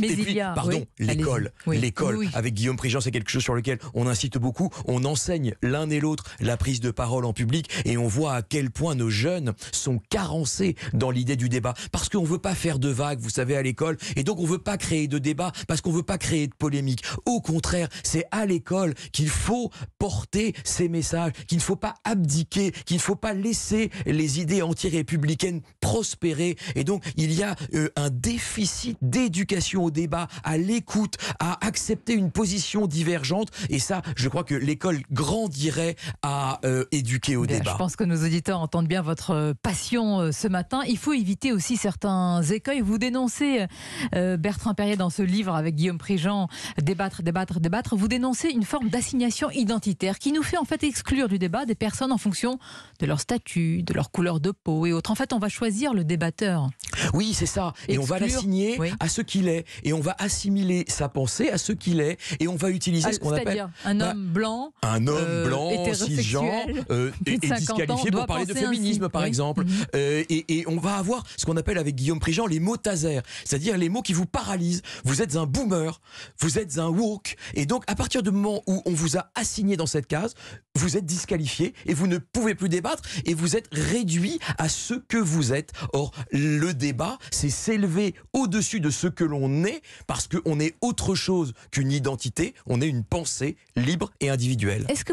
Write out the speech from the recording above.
Mais et pardon, l'école. l'école, avec Guillaume Prigent, c'est quelque chose sur lequel on incite beaucoup. On enseigne l'un et l'autre la prise de parole en public et on voit à quel point nos jeunes sont carencés dans l'idée du débat. Parce qu'on ne veut pas faire de vagues, vous savez, à l'école. Et donc, on ne veut pas créer de débat parce qu'on ne veut pas créer de polémique. Au contraire, c'est à l'école qu'il faut porter ces messages, qu'il ne faut pas abdiquer, qu'il ne faut pas laisser les idées anti-républicaines prospérer. Et donc, il y a euh, un déficit d'éducation débat, à l'écoute, à accepter une position divergente. Et ça, je crois que l'école grandirait à euh, éduquer au ben, débat. Je pense que nos auditeurs entendent bien votre euh, passion euh, ce matin. Il faut éviter aussi certains écueils. Vous dénoncez, Bertrand Perrier, dans ce livre avec Guillaume Prigent, Débattre, débattre, débattre, vous dénoncez une forme d'assignation identitaire qui nous fait en fait exclure du débat des personnes en fonction de leur statut, de leur couleur de peau et autres. En fait, on va choisir le débatteur. Oui, c'est ça. Et on va l'assigner à ce qu'il est et on va assimiler sa pensée à ce qu'il est et on va utiliser ah, ce qu'on appelle un bah, homme blanc, un homme euh, blanc, cisgenre euh, et, disqualifié pour parler de féminisme par exemple. Mhm. Euh, et, et, on va avoir ce qu'on appelle avec Guillaume Prigent les mots taser, c'est-à-dire les mots qui vous paralysent. Vous êtes un boomer, vous êtes un woke, et donc à partir du moment où on vous a assigné dans cette case, vous êtes disqualifié et vous ne pouvez plus débattre et vous êtes réduit à ce que vous êtes. Or le débat, c'est s'élever au-dessus de ce que l'on est, parce qu'on est autre chose qu'une identité, on est une pensée libre et individuelle.